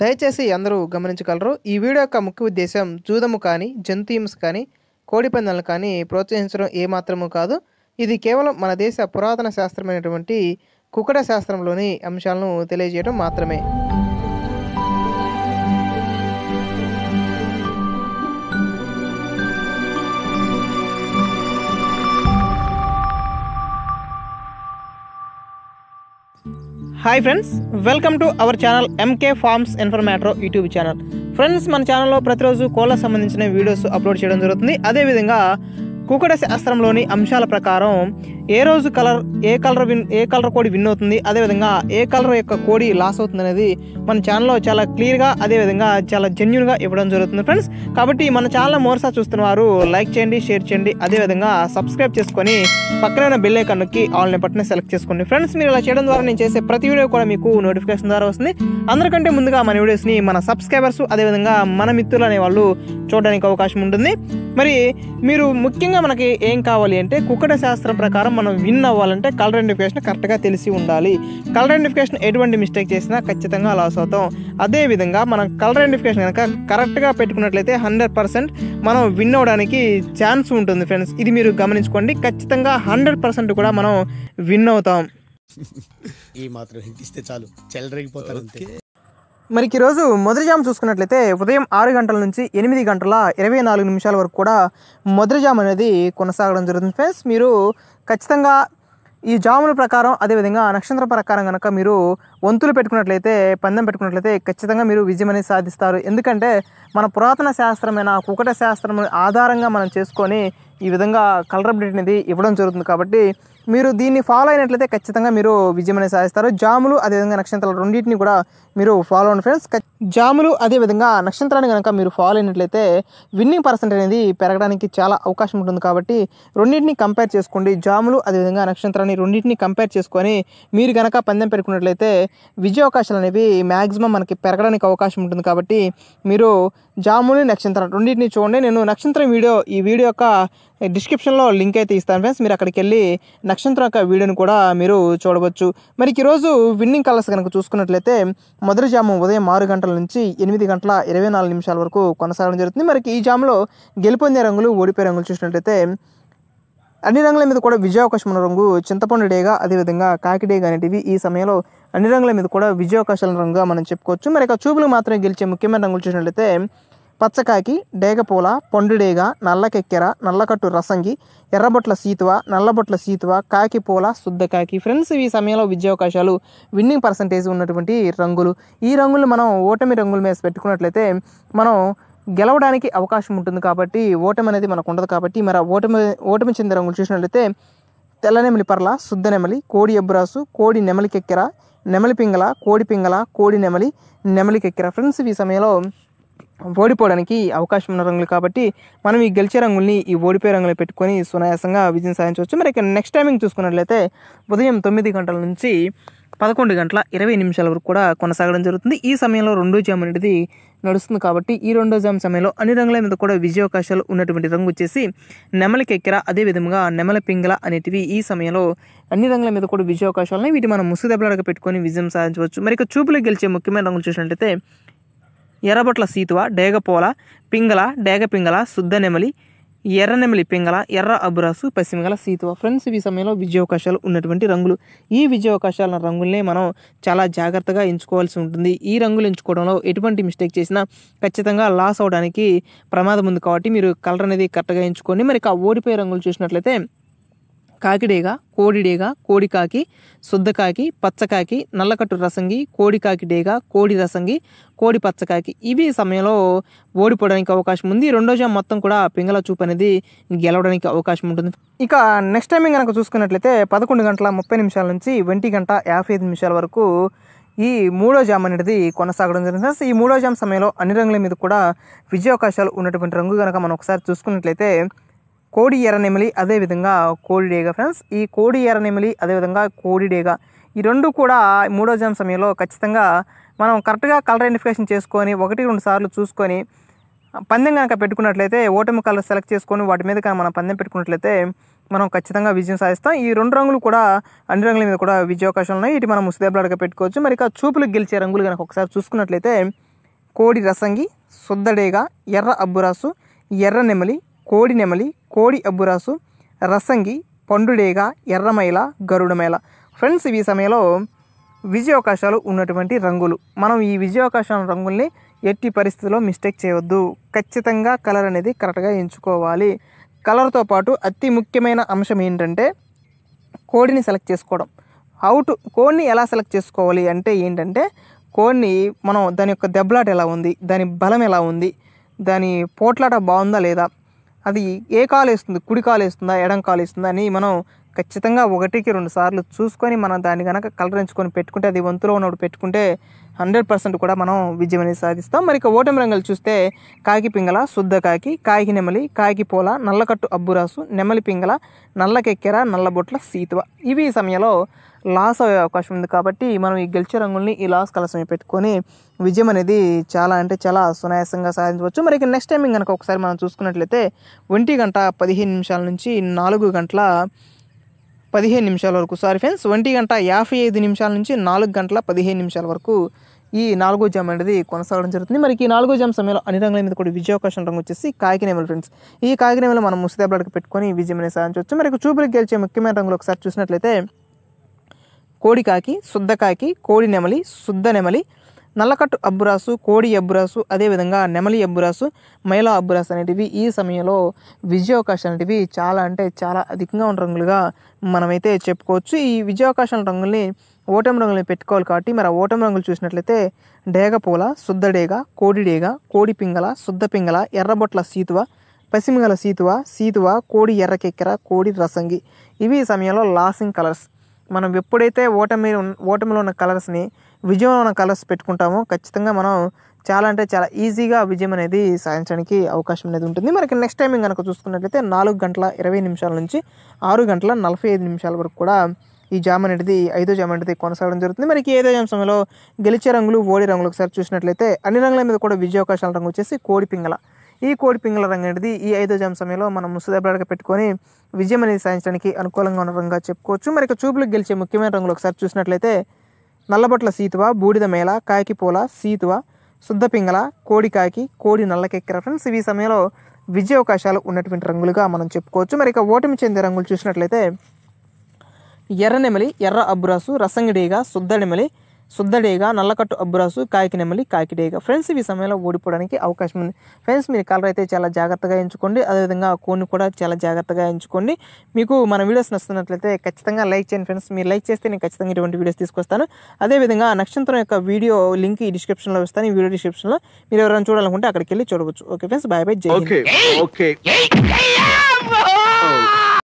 దయచేసి అందరూ గమనించగలరు ఈ వీడియో యొక్క ముఖ్య ఉద్దేశం జూదము కానీ జంతుయిమ్స్ కానీ కోడిపందాలను కానీ ప్రోత్సహించడం ఏమాత్రము కాదు ఇది కేవలం మన దేశ పురాతన శాస్త్రమైనటువంటి కుకట శాస్త్రంలోని అంశాలను తెలియజేయడం మాత్రమే hi friends welcome to our channel MK farms ఇన్ఫర్మేట్రో యూట్యూబ్ ఛానల్ ఫ్రెండ్స్ మన ఛానల్లో ప్రతిరోజు కోళ్ళకు సంబంధించిన వీడియోస్ అప్లోడ్ చేయడం జరుగుతుంది అదేవిధంగా కుకుడ శాస్త్రంలోని అంశాల ప్రకారం ఏ రోజు కలర్ ఏ కలర్ విన్ ఏ కలర్ కోడి విన్ అవుతుంది అదేవిధంగా ఏ కలర్ యొక్క కోడి లాస్ అవుతుంది అనేది మన ఛానల్లో చాలా క్లియర్గా అదేవిధంగా చాలా జెన్యున్గా ఇవ్వడం జరుగుతుంది ఫ్రెండ్స్ కాబట్టి మన ఛానల్ మోర్సా చూస్తున్న వారు లైక్ చేయండి షేర్ చేయండి అదేవిధంగా సబ్స్క్రైబ్ చేసుకొని పక్కనే ఉన్న బెల్ ఐకాన్ నొక్కి ఆల్ బటన్ సెలెక్ట్ చేసుకోండి ఫ్రెండ్స్ మీరు ఇలా చేయడం ద్వారా నేను చేసే ప్రతి వీడియో కూడా మీకు నోటిఫికేషన్ ద్వారా వస్తుంది అందరికంటే ముందుగా మన వీడియోస్ని మన సబ్స్క్రైబర్స్ అదేవిధంగా మన మిత్రులు అనే వాళ్ళు చూడడానికి అవకాశం ఉంటుంది మరి మీరు ముఖ్యంగా మనకి ఏం కావాలి అంటే కుక్కట శాస్త్రం ప్రకారం మనం విన్ అవ్వాలంటే కలర్ ఐడెంటిఫికేషన్ కరెక్ట్గా తెలిసి ఉండాలి కలర్ ఐడెంటిఫికేషన్ ఎటువంటి మిస్టేక్ చేసినా ఖచ్చితంగా లాస్ అవుతాం అదేవిధంగా మనం కలర్ ఐడెంటిఫికేషన్ కనుక కరెక్ట్గా పెట్టుకున్నట్లయితే హండ్రెడ్ పర్సెంట్ మనం విన్ అవ్వడానికి ఛాన్స్ ఉంటుంది ఫ్రెండ్స్ ఇది మీరు గమనించుకోండి ఖచ్చితంగా హండ్రెడ్ పర్సెంట్ కూడా మనం విన్ అవుతాం ఈ మాత్రం హింటిస్తే చాలు చెల్లరగిపోతారు మరికి ఈరోజు మొదటిజామ్ చూసుకున్నట్లయితే ఉదయం ఆరు గంటల నుంచి ఎనిమిది గంటల ఇరవై నాలుగు నిమిషాల వరకు కూడా మొదటి జామ్ అనేది కొనసాగడం జరుగుతుంది ఫ్రెండ్స్ మీరు ఖచ్చితంగా ఈ జాముల ప్రకారం అదేవిధంగా నక్షత్ర ప్రకారం కనుక మీరు వంతులు పెట్టుకున్నట్లయితే పందెం పెట్టుకున్నట్లయితే ఖచ్చితంగా మీరు విజయం అనేది సాధిస్తారు ఎందుకంటే మన పురాతన శాస్త్రమైన కుకట శాస్త్రం ఆధారంగా మనం చేసుకొని ఈ విధంగా కలర్ అప్డేట్ అనేది ఇవ్వడం జరుగుతుంది కాబట్టి మీరు దీన్ని ఫాలో అయినట్లయితే ఖచ్చితంగా మీరు విజయం అనేది సాధిస్తారు జాములు అదేవిధంగా నక్షత్రాలు రెండింటిని కూడా మీరు ఫాలో అవ్వండి ఫ్రెండ్స్ జాములు అదేవిధంగా నక్షత్రాన్ని కనుక మీరు ఫాలో అయినట్లయితే విన్నింగ్ పర్సెంట్ అనేది పెరగడానికి చాలా అవకాశం ఉంటుంది కాబట్టి రెండింటిని కంపేర్ చేసుకోండి జాములు అదేవిధంగా నక్షత్రాన్ని రెండింటిని కంపేర్ చేసుకొని మీరు కనుక పందెం పెట్టుకున్నట్లయితే విజయ అవకాశాలు అనేవి మ్యాక్సిమం మనకి పెరగడానికి అవకాశం ఉంటుంది కాబట్టి మీరు జాముని నక్షత్రం రెండింటిని చూడండి నేను నక్షత్రం వీడియో ఈ వీడియో యొక్క డిస్క్రిప్షన్లో లింక్ అయితే ఇస్తాను ఫ్రెండ్స్ మీరు అక్కడికి వెళ్ళి నక్షత్రం యొక్క వీడియోని కూడా మీరు చూడవచ్చు మరి ఈరోజు విన్నింగ్ కలర్స్ కనుక చూసుకున్నట్లయితే మొదటి జాము ఉదయం ఆరు గంటల నుంచి ఎనిమిది గంటల ఇరవై నాలుగు నిమిషాల వరకు కొనసాగడం జరుగుతుంది మరి ఈ జాములో గెలుపొందే రంగులు ఓడిపోయే రంగులు చూసినట్లయితే అన్ని రంగుల మీద కూడా విజయావకాశం రంగు చింతపండు డేగా అదేవిధంగా కాకి డేగా అనేటివి ఈ సమయంలో అన్ని రంగుల మీద కూడా విజయావకాశాల రంగుగా మనం చెప్పుకోవచ్చు మరి ఇక చూపులు మాత్రమే గెలిచే ముఖ్యమైన రంగులు చూసినట్లయితే పచ్చకాకి డేగపూల పొండుడేగ నల్లకెక్కెర నల్లకట్టు రసంగి ఎర్రబొట్ల సీతువ నల్లబొట్ల సీతువ కాకి పూల శుద్ధకాకి ఫ్రెండ్స్ ఈ సమయంలో విద్యావకాశాలు విన్నింగ్ పర్సంటేజ్ ఉన్నటువంటి రంగులు ఈ రంగులు మనం ఓటమి రంగుల మీద పెట్టుకున్నట్లయితే మనం గెలవడానికి అవకాశం ఉంటుంది కాబట్టి ఓటమి అనేది మనకు ఉండదు కాబట్టి మరి ఓటమి ఓటమి చెందిన రంగులు చూసినట్లయితే తెల్ల నెమలి పర్ల శుద్ధ నెమలి కోడి ఎబ్బురాసు కోడి కెక్కెర నెమలి పింగళ కోడి పింగళ కోడి నెమలి కెక్కెర ఫ్రెండ్స్ ఈ సమయంలో ఓడిపోవడానికి అవకాశం ఉన్న రంగులు కాబట్టి మనం ఈ గెలిచే రంగుల్ని ఈ ఓడిపోయే రంగులు పెట్టుకొని సునాయాసంగా విజయం సాధించవచ్చు మరి ఇక్కడ నెక్స్ట్ టైమింగ్ చూసుకున్నట్లయితే ఉదయం తొమ్మిది గంటల నుంచి పదకొండు గంటల ఇరవై నిమిషాల వరకు కూడా కొనసాగడం జరుగుతుంది ఈ సమయంలో రెండో జామ్ అనేది నడుస్తుంది కాబట్టి ఈ రెండో జామ్ సమయంలో అన్ని రంగుల మీద కూడా విజయావకాశాలు ఉన్నటువంటి రంగు వచ్చేసి నెమల కెక్కెర అదేవిధంగా నెమల పింగల అనేటివి ఈ సమయంలో అన్ని రంగుల మీద కూడా విజయావకాశాలని వీటి మనం ముసుగు దెబ్బలాడక పెట్టుకొని విజయం సాధించవచ్చు మరి ఇక గెలిచే ముఖ్యమైన రంగులు చూసినట్లయితే ఎర్రబట్ల సీతువ డేగపోల పింగళ డేగపింగళ శుద్ధ నెమలి ఎర్ర నెమలి పింగళ ఎర్ర అబురాసు పశ్చిమగల సీతువ ఫ్రెండ్స్ ఈ సమయంలో విజయావకాశాలు ఉన్నటువంటి రంగులు ఈ విజయావకాశాల రంగుల్నే మనం చాలా జాగ్రత్తగా ఎంచుకోవాల్సి ఉంటుంది ఈ రంగులు ఎంచుకోవడంలో ఎటువంటి మిస్టేక్ చేసినా ఖచ్చితంగా లాస్ అవడానికి ప్రమాదం ఉంది కాబట్టి మీరు కలర్ అనేది కరెక్ట్గా ఎంచుకోండి మరి ఇక ఓడిపోయే రంగులు చూసినట్లయితే కాకిడేగ కోడిడేగ కోడికాకి శుద్ధకాకి పచ్చకాకి నల్లకట్టు రసంగి కాకి డేగా కోడి రసంగి కోడి పచ్చకాకి ఇవి సమయంలో ఓడిపోవడానికి అవకాశం ఉంది రెండో జామ్ మొత్తం కూడా పింగళ చూపు అనేది గెలవడానికి అవకాశం ఉంటుంది ఇక నెక్స్ట్ టైమింగ్ కనుక చూసుకున్నట్లయితే పదకొండు గంటల ముప్పై నిమిషాల నుంచి ఒంటి గంట యాభై ఐదు నిమిషాల వరకు ఈ మూడో జామ్ అనేది కొనసాగడం జరిగింది ఈ మూడో జామ్ సమయంలో అన్ని రంగుల మీద కూడా విజయావకాశాలు ఉన్నటువంటి రంగు కనుక మనం ఒకసారి చూసుకున్నట్లయితే కోడి ఎర్ర నెమలి అదేవిధంగా కోడి డేగా ఫ్రెండ్స్ ఈ కోడి ఎర్ర నెమలి అదేవిధంగా కోడి డేగా ఈ రెండు కూడా మూడో జామ్ సమయంలో ఖచ్చితంగా మనం కరెక్ట్గా కలర్ ఐడెంటిఫికేషన్ చేసుకొని ఒకటి రెండు సార్లు చూసుకొని పందెం కనుక పెట్టుకున్నట్లయితే ఓటమి కలర్ సెలెక్ట్ చేసుకొని వాటి మీద కనుక మనం పందెం పెట్టుకున్నట్లయితే మనం ఖచ్చితంగా విజయం సాధిస్తాం ఈ రెండు రంగులు కూడా అన్ని రంగుల మీద కూడా విజయావకాశాలు ఉన్నాయి ఇటు మనం ముసిదేబ్లాడగా పెట్టుకోవచ్చు మరి ఇక చూపులు గెలిచే రంగులు కనుక ఒకసారి చూసుకున్నట్లయితే కోడి రసంగి సుద్దడేగ ఎర్ర అబ్బురాసు ఎర్ర నెమలి కోడి నెమలి కోడి అబ్బురాసు రసంగి పండుడేగ ఎర్రమైల గరుడమేల ఫ్రెండ్స్ ఈ సమయంలో విజయావకాశాలు ఉన్నటువంటి రంగులు మనం ఈ విజయావకాశాల రంగుల్ని ఎట్టి పరిస్థితుల్లో మిస్టేక్ చేయవద్దు ఖచ్చితంగా కలర్ అనేది కరెక్ట్గా ఎంచుకోవాలి కలర్తో పాటు అతి ముఖ్యమైన అంశం ఏంటంటే కోడిని సెలెక్ట్ చేసుకోవడం అవుట్ కోడిని ఎలా సెలెక్ట్ చేసుకోవాలి అంటే ఏంటంటే కోడిని మనం దాని యొక్క దెబ్బలాట ఎలా ఉంది దాని బలం ఎలా ఉంది దాని పోట్లాట బాగుందా లేదా అది ఏ కాలు వేస్తుంది కుడి కాలు వేస్తుందా ఎడం కాలు వేస్తుందా అని మనం ఖచ్చితంగా ఒకటికి రెండు సార్లు చూసుకొని మనం దాన్ని కనుక కలరించుకొని పెట్టుకుంటే అది వంతులో ఉన్నప్పుడు పెట్టుకుంటే హండ్రెడ్ పర్సెంట్ కూడా మనం విజయం అనేది సాధిస్తాం మరి ఇక ఓటమి రంగులు చూస్తే కాకి పింగళ శుద్ధ కాకి కాకి నెమలి కాకి పూల నల్లకట్టు అబ్బురాసు నెమలి పింగళ నల్లకెక్కెర నల్లబొట్ల సీతువ ఇవి సమయంలో లాస్ అయ్యే అవకాశం ఉంది కాబట్టి మనం ఈ గెలిచే రంగుల్ని ఈ లాస్ కలసమే పెట్టుకొని విజయం అనేది చాలా అంటే చాలా సునాయాసంగా సాధించవచ్చు మరి ఇక నెక్స్ట్ టైమింగ్ కనుక ఒకసారి మనం చూసుకున్నట్లయితే ఒంటి గంట పదిహేను నిమిషాల నుంచి నాలుగు గంటల పదిహేను నిమిషాల వరకు సారీ ఫ్రెండ్స్ ఒంటి గంట యాభై ఐదు నిమిషాల నుంచి నాలుగు గంటల పదిహేను నిమిషాల వరకు ఈ నాలుగో జామ్ అనేది కొనసాగడం జరుగుతుంది మరి ఈ నాలుగో జామ్ సమయంలో అన్ని రంగుల మీద కూడా విజయావకాశం రంగు వచ్చేసి కాకినేమలు ఫ్రెండ్స్ ఈ కాకినేమలు మనం ముసిదాబాద్కి పెట్టుకొని విజయం అనేది సాధించవచ్చు మరి చూపులకు గెలిచే ముఖ్యమైన రంగులు ఒకసారి చూసినట్లయితే కోడికాకి శుద్ధకాకి కోడి నెమలి శుద్ధ నెమలి నల్లకట్టు అబ్బురాసు కోడి అబ్బురాసు అదేవిధంగా నెమలి అబ్బురాసు మైలా అబ్బురాసు అనేటివి ఈ సమయంలో విజయావకాశాలు అనేటివి చాలా అంటే చాలా అధికంగా ఉన్న రంగులుగా మనమైతే చెప్పుకోవచ్చు ఈ విజయావకాశాల రంగుల్ని ఓటమి రంగుల్ని పెట్టుకోవాలి కాబట్టి మరి ఆ ఓటమి రంగులు చూసినట్లయితే డేగపూల శుద్ధ డేగ కోడి పింగళ శుద్ధ పింగళ ఎర్రబొట్ల సీతువ పసిమిగల సీతువ సీతువ కోడి ఎర్రకెక్కెర కోడి రసంగి ఇవి సమయంలో లాసింగ్ కలర్స్ మనం ఎప్పుడైతే ఓటమి ఓటమిలో ఉన్న కలర్స్ని విజయం మనం కలర్స్ పెట్టుకుంటాము ఖచ్చితంగా మనం చాలా అంటే చాలా ఈజీగా విజయం అనేది సాధించడానికి అవకాశం అనేది ఉంటుంది మనకి నెక్స్ట్ టైమింగ్ కనుక చూసుకున్నట్లయితే నాలుగు గంటల ఇరవై నిమిషాల నుంచి ఆరు గంటల నలభై ఐదు నిమిషాల వరకు కూడా ఈ జామ్ అనేది ఐదో జామ్ అనేది కొనసాగడం జరుగుతుంది మనకి ఏదో జామ్ సమయంలో గెలిచే రంగులు ఓడి రంగులు ఒకసారి చూసినట్లయితే అన్ని రంగుల మీద కూడా అవకాశాల రంగు వచ్చేసి కోడి పింగళ ఈ కోడి పింగళ రంగు అనేది ఈ ఐదో జామ్ సమయంలో మనం ముసుదెబ్బలాగా పెట్టుకొని విజయం అనేది సాధించడానికి అనుకూలంగా ఉన్న రంగుగా చెప్పుకోవచ్చు మరి చూపులకు గెలిచే ముఖ్యమైన రంగులు ఒకసారి చూసినట్లయితే నల్లబొట్ల సీతువ బూడిద మేళ కాకి పూల సీతువ పింగళ కోడి కాకి కోడి నల్లకెక్కిర ఫ్రెండ్స్ ఇవి సమయంలో విజయ అవకాశాలు ఉన్నటువంటి రంగులుగా మనం చెప్పుకోవచ్చు మరి ఇక ఓటమి చెందే రంగులు చూసినట్లయితే ఎర్ర నెమలి ఎర్ర అబ్బురాసు శుద్ధ నెమలి సుద్దడేగా నల్లకట్టు అబ్బురాసు కాకి నెమలి కాకిడేగా ఫ్రెండ్స్ ఈ సమయంలో ఓడిపోవడానికి అవకాశం ఉంది ఫ్రెండ్స్ మీరు కలర్ అయితే చాలా జాగ్రత్తగా ఎంచుకోండి అదేవిధంగా కోన్ని కూడా చాలా జాగ్రత్తగా ఎంచుకోండి మీకు మన వీడియోస్ నస్తున్నట్లయితే ఖచ్చితంగా లైక్ చేయండి ఫ్రెండ్స్ మీరు లైక్ చేస్తే నేను ఖచ్చితంగా ఇటువంటి వీడియోస్ తీసుకొస్తాను అదేవిధంగా నక్షత్రం యొక్క వీడియో లింక్ ఈ డిస్క్రిప్షన్లో వస్తాను ఈ వీడియో డిస్క్రిప్షన్లో మీరు ఎవరైనా చూడాలనుకుంటే అక్కడికి వెళ్ళి చూడవచ్చు ఓకే ఫ్రెండ్స్ బాయ్ బాయ్ జై ఓకే